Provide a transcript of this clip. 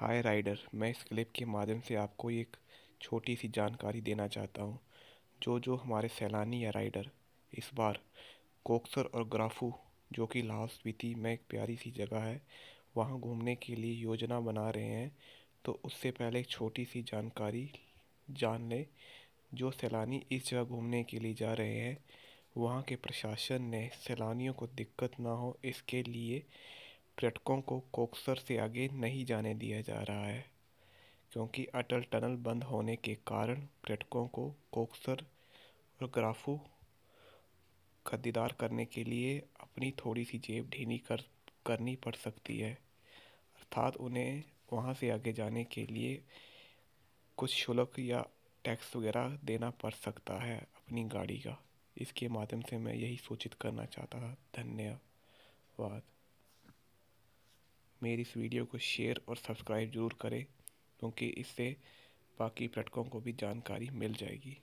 हाय rider मैं इस clip के माध्यम से आपको एक छोटी सी जानकारी देना चाहता हूँ जो जो हमारे सैलानी या राइडर इस बार कोक्सर और ग्राफू जो कि लाहौल स्पीति में एक प्यारी सी जगह है वहाँ घूमने के लिए योजना बना रहे हैं तो उससे पहले एक छोटी सी जानकारी जान लें जो सैलानी इस जगह घूमने के लिए जा रहे हैं वहाँ के प्रशासन ने सैलानियों को दिक्कत ना हो इसके लिए पर्यटकों को कोक्सर से आगे नहीं जाने दिया जा रहा है क्योंकि अटल टनल बंद होने के कारण पर्यटकों को कोक्सर और ग्राफू का दीदार करने के लिए अपनी थोड़ी सी जेब ढीनी कर करनी पड़ सकती है अर्थात उन्हें वहाँ से आगे जाने के लिए कुछ शुल्क या टैक्स वगैरह देना पड़ सकता है अपनी गाड़ी का इसके माध्यम से मैं यही सूचित करना चाहता था धन्यवाद मेरी इस वीडियो को शेयर और सब्सक्राइब जरूर करें क्योंकि इससे बाकी पर्यटकों को भी जानकारी मिल जाएगी